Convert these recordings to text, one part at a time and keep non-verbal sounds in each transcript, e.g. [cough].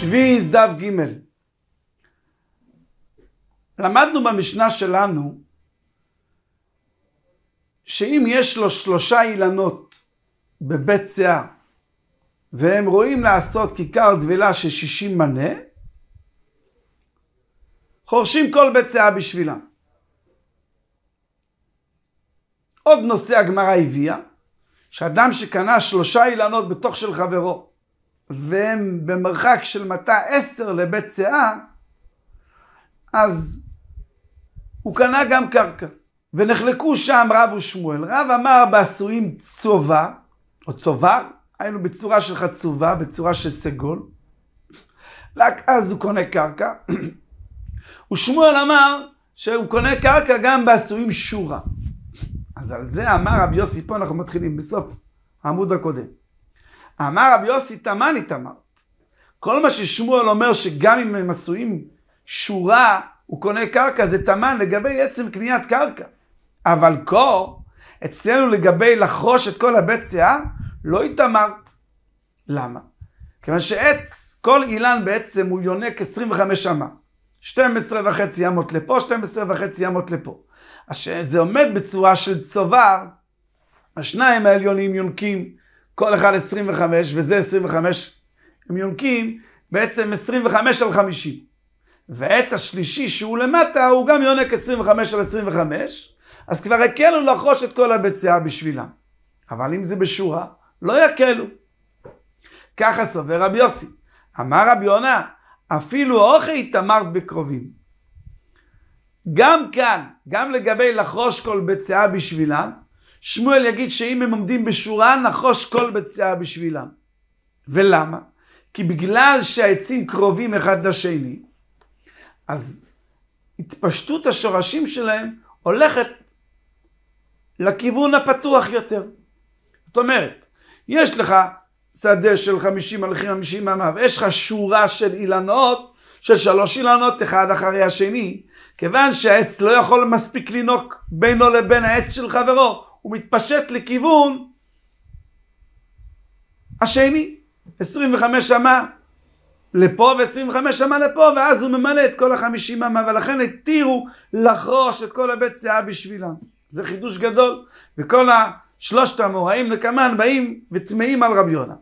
שביעי דף ג' למדנו במשנה שלנו שאם יש לו שלושה אילנות בבית שיער והם רואים לעשות כיכר דבלה של שישים מנה, חורשים כל בית שיער בשבילם. עוד נושא הגמרא הביאה, שאדם שקנה שלושה אילנות בתוך של חברו והם במרחק של מטה עשר לבית סאה, אז הוא קנה גם קרקע. ונחלקו שם רב ושמואל. רב אמר בעשויים צובה, או צובר, היינו בצורה של חצובה, בצורה של סגול. רק אז הוא קונה קרקע. [clears throat] ושמואל אמר שהוא קונה קרקע גם בעשויים שורה. אז על זה אמר רבי יוסי, פה אנחנו מתחילים בסוף העמוד הקודם. אמר רבי יוסי תמני תמרת. כל מה ששמואל אומר שגם אם הם עשויים שורה, הוא קונה קרקע, זה תמן לגבי עצם קניית קרקע. אבל קור, אצלנו לגבי לחרוש את כל הבית סאה, לא התאמרת. למה? כיוון שעץ, כל אילן בעצם הוא יונק 25 אמה. 12 וחצי אמות לפה, 12 וחצי אמות לפה. אז שזה עומד בצורה של צובר, השניים העליונים יונקים כל אחד 25 וזה 25, הם יונקים בעצם 25 על 50. והעץ השלישי שהוא למטה הוא גם יונק 25 על 25, אז כבר הקלו לחרוש את כל הביצה בשבילם. אבל אם זה בשורה, לא יקלו. ככה סובר רבי יוסי. אמר רבי יונה, אפילו אוכל התאמרת בקרובים. גם כאן, גם לגבי לחרוש כל ביצה בשבילם, שמואל יגיד שאם הם עומדים בשורה, נחוש כל בצעה בשבילם. ולמה? כי בגלל שהעצים קרובים אחד לשני, אז התפשטות השורשים שלהם הולכת לכיוון הפתוח יותר. זאת אומרת, יש לך שדה של חמישים על חמישים עמיו, יש לך שורה של אילנות, של שלוש אילנות אחד אחרי השני, כיוון שהעץ לא יכול מספיק לנהוג בינו לבין העץ של חברו, הוא מתפשט לכיוון השני, 25 אמה לפה ו-25 אמה לפה, ואז הוא ממלא את כל החמישים אמה, ולכן התירו לחרוש את כל הבית סאה בשבילם. זה חידוש גדול, וכל השלושת המוראים לקמן באים וטמאים על רבי יונה.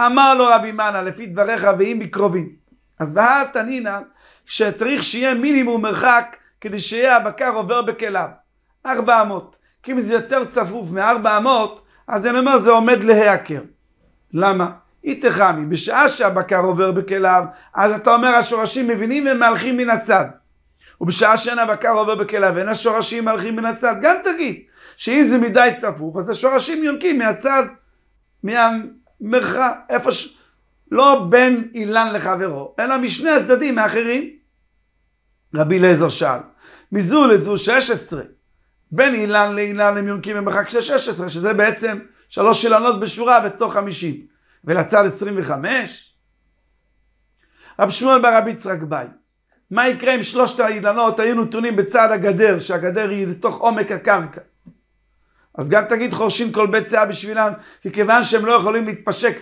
אמר לו רבי מנה, לפי דבריך ואם בקרובים. אז והא תנינא, שצריך שיהיה מינימום מרחק כדי שיהיה הבקר עובר בכליו. ארבע אמות. כי אם זה יותר צפוף מארבע אמות, אז אני אומר זה עומד להיעקר. למה? איתחמי, בשעה שהבקר עובר בכליו, אז אתה אומר השורשים מבינים והם מהלכים מן הצד. ובשעה שאין הבקר עובר בכליו, אין השורשים מהלכים מן הצד, גם תגיד שאם זה מדי צפוף, אז השורשים יונקים מהצד, מהמרחב, איפה ש... לא בין אילן לחברו, אלא משני הצדדים האחרים. רבי אליעזר שאל, מזו לזו 16. בין אילן לאילן הם יונקים במרחק של 16, שזה בעצם שלוש אילנות בשורה בתוך 50. ולצד 25, רב שמואל בר רבי יצחק ביי, מה יקרה אם שלושת האילנות היו נתונים בצד הגדר, שהגדר היא לתוך עומק הקרקע? אז גם תגיד חורשים כל בית סאה בשבילם, כי כיוון שהם לא יכולים להתפשק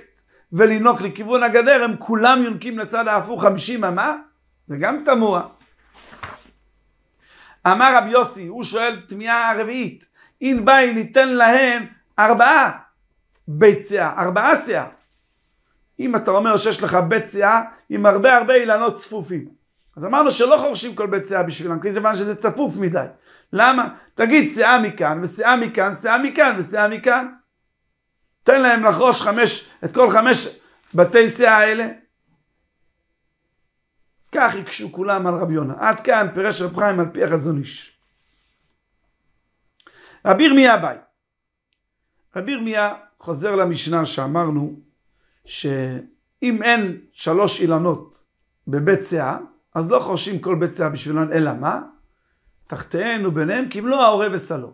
ולינוק לכיוון הגדר, הם כולם יונקים לצד ההפוך 50 אמה? זה גם תמוה. אמר רבי יוסי, הוא שואל תמיהה רביעית, אם באי ניתן להן ארבעה בית סאה, ארבעה סאה. אם אתה אומר שיש לך בית סאה עם הרבה הרבה אילנות צפופים. אז אמרנו שלא חורשים כל בית סאה בשבילם, כי זה בגלל שזה צפוף מדי. למה? תגיד סאה מכאן, וסאה מכאן, סאה מכאן, וסאה מכאן. תן להם לחרוש חמש, את כל חמש בתי סאה האלה. כך הקשו כולם על רבי יונה. עד כאן פירש רב חיים על פי החזון איש. רבי ירמיה ביי. רבי ירמיה חוזר למשנה שאמרנו שאם אין שלוש אילנות בבית סאה, אז לא חורשים כל בית סאה בשבילן, אלא מה? תחתיהן וביניהם כמלוא ההורה וסלו.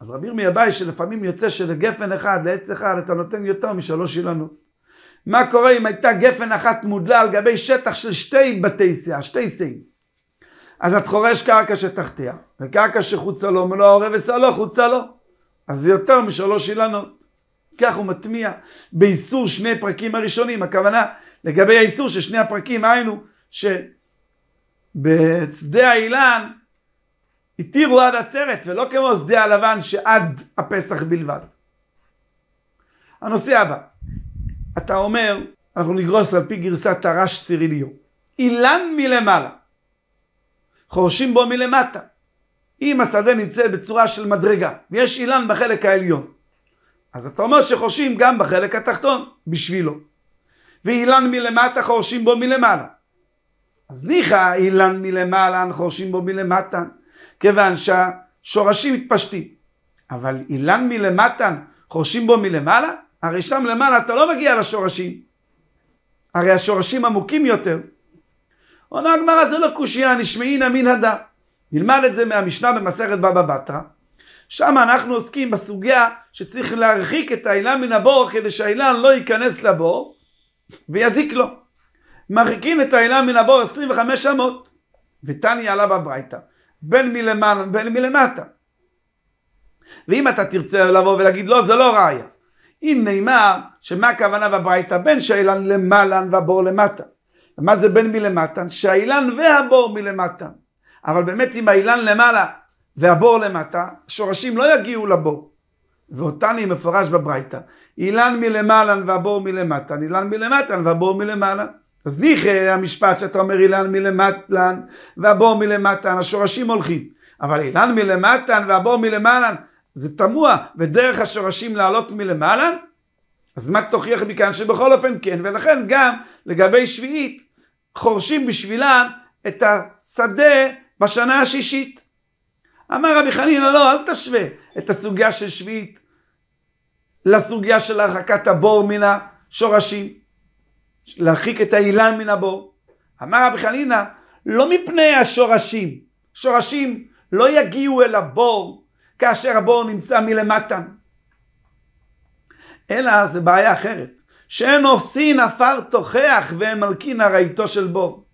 אז רבי ירמיה ביי שלפעמים יוצא שלגפן אחד, לעץ אחד, אתה נותן יותר משלוש אילנות. מה קורה אם הייתה גפן אחת מודלה על גבי שטח של שתי בתי סיעה, שתי סיעים? אז את חורש קרקע שתחתיה, וקרקע שחוצה לו מלוא העורב וסלו חוצה לו. אז זה יותר משלוש אילנות. כך הוא מטמיע באיסור שני פרקים הראשונים, הכוונה לגבי האיסור של שני הפרקים, היינו שבשדה האילן התירו עד עצרת, ולא כמו שדה הלבן שעד הפסח בלבד. הנושא הבא, אתה אומר, אנחנו נגרוס על פי גרסת הרש סיריליו, אילן מלמעלה, חורשים בו מלמטה. אם השדה נמצא בצורה של מדרגה, ויש אילן בחלק העליון, אז אתה אומר שחורשים גם בחלק התחתון, בשבילו. ואילן מלמטה חורשים בו מלמעלה. אז ניחא אילן מלמעלה חורשים בו מלמטה, כיוון שהשורשים מתפשטים. אבל אילן מלמטה חורשים בו מלמעלה? הרי שם למעלה אתה לא מגיע לשורשים. הרי השורשים עמוקים יותר. עונה הגמרא זה לא קושייה, נשמעינא מן הדה. נלמד את זה מהמשנה במסכת בבא בתרא. שם אנחנו עוסקים בסוגיה שצריך להרחיק את האילן מן הבור כדי שהאילן לא ייכנס לבור ויזיק לו. מרחיקים את האילן מן הבור 25 אמות. ותני עלה בברייתא, בין מלמעלה ובין מלמטה. ואם אתה תרצה לבוא ולהגיד לא זה לא ראייה אם נאמר שמה הכוונה בברייתא בין שהאילן למעלה והבור למטה. מה זה בין מלמטה? שהאילן והבור מלמטה אבל באמת אם האילן למעלה והבור למטה, שורשים לא יגיעו לבור. ואותן היא מפורש בברייתא. אילן מלמעלה והבור מלמטה אילן מלמטה והבור מלמעלה אז ניחא המשפט שאתה אומר אילן מלמטה והבור מלמטה השורשים הולכים. אבל אילן מלמטה והבור מלמעלה זה תמוה, ודרך השורשים לעלות מלמעלה, אז מה תוכיח מכאן שבכל אופן כן, ולכן גם לגבי שביעית, חורשים בשבילה את השדה בשנה השישית. אמר רבי חנינא, לא, לא, אל תשווה את הסוגיה של שביעית לסוגיה של הרחקת הבור מן השורשים, להרחיק את האילן מן הבור. אמר רבי חנינא, לא מפני השורשים, שורשים לא יגיעו אל הבור כאשר הבור נמצא מלמטה. אלא זה בעיה אחרת. שאין עושין עפר תוכח ואין מלכין הרעיתו של בור.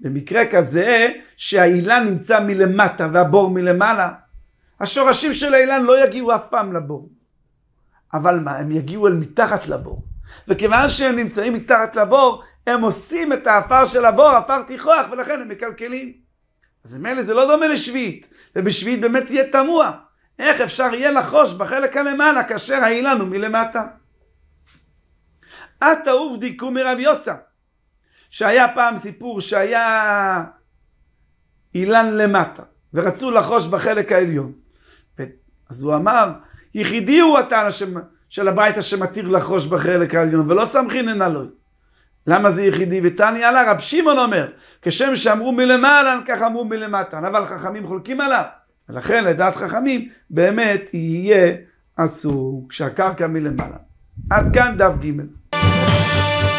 במקרה כזה שהאילן נמצא מלמטה והבור מלמעלה, השורשים של האילן לא יגיעו אף פעם לבור. אבל מה, הם יגיעו אל מתחת לבור. וכיוון שהם נמצאים מתחת לבור, הם עושים את האפר של הבור, עפר תיכוח, ולכן הם מקלקלים. אז מילא זה לא דומה לשביעית, ובשביעית באמת יהיה תמוה. איך אפשר יהיה לחוש בחלק הלמעלה כאשר האילן הוא מלמטה? עתה קומי רב יוסה, שהיה פעם סיפור שהיה אילן למטה, ורצו לחוש בחלק העליון. אז הוא אמר, יחידי הוא הטען של הבית אשר מתיר לחוש בחלק העליון, ולא סמכינן עלוי. למה זה יחידי? ותעני עלה, רב שמעון אומר, כשם שאמרו מלמעלה, כך אמרו מלמטה. אבל חכמים חולקים עליו. ולכן לדעת חכמים, באמת יהיה אסור כשהקרקע מלמעלה. עד כאן דף ג'.